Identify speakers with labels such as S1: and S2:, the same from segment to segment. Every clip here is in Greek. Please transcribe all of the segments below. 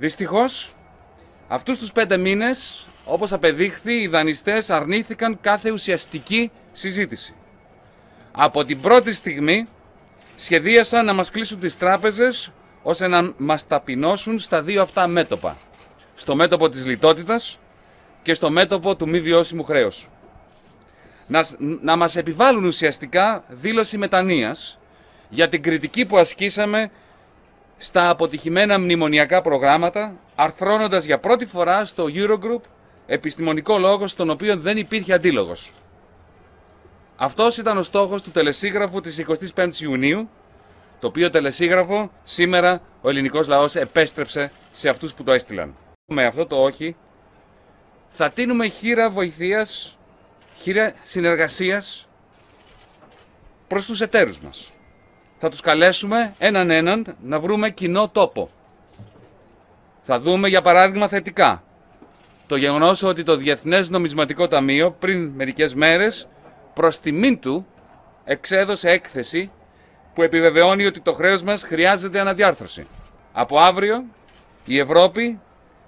S1: Δυστυχώς, αυτούς τους πέντε μήνες, όπως απεδείχθη, οι δανειστές αρνήθηκαν κάθε ουσιαστική συζήτηση. Από την πρώτη στιγμή σχεδίασαν να μας κλείσουν τις τράπεζες ώστε να μας ταπεινώσουν στα δύο αυτά μέτωπα. Στο μέτωπο της λιτότητας και στο μέτωπο του μη βιώσιμου χρέους. Να, να μας επιβάλλουν ουσιαστικά δήλωση μετανοίας για την κριτική που ασκήσαμε στα αποτυχημένα μνημονιακά προγράμματα, αρθρώνοντας για πρώτη φορά στο Eurogroup επιστημονικό λόγο στον οποίο δεν υπήρχε αντίλογος. Αυτός ήταν ο στόχος του τελεσίγραφου της 25ης Ιουνίου, το οποίο τελεσίγραφο σήμερα ο ελληνικός λαός επέστρεψε σε αυτούς που το έστειλαν. Με αυτό το όχι θα τίνουμε χείρα βοηθείας, χείρα συνεργασίας προς τους εταίρους μας θα τους καλέσουμε έναν έναν να βρούμε κοινό τόπο. Θα δούμε για παράδειγμα θετικά. Το γεγονός ότι το Διεθνές Νομισματικό Ταμείο πριν μερικές μέρες προς τιμήν του εξέδωσε έκθεση που επιβεβαιώνει ότι το χρέος μας χρειάζεται αναδιάρθρωση. Από αύριο η Ευρώπη,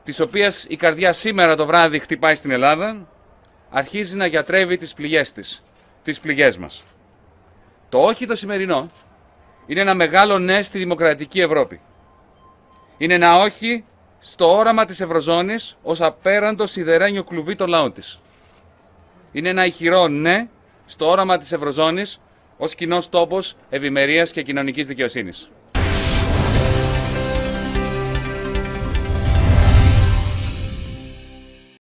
S1: της οποίας η καρδιά σήμερα το βράδυ χτυπάει στην Ελλάδα, αρχίζει να γιατρεύει τις πληγές της, τις πληγές μας. Το όχι το σημερινό είναι ένα μεγάλο ναι στη δημοκρατική Ευρώπη. Είναι ένα όχι στο όραμα της Ευρωζώνης ως απέραντο σιδερένιο κλουβί των λαών της. Είναι ένα ηχηρό ναι στο όραμα της Ευρωζώνης ως κοινός τόπος ευημερίας και κοινωνικής δικαιοσύνης.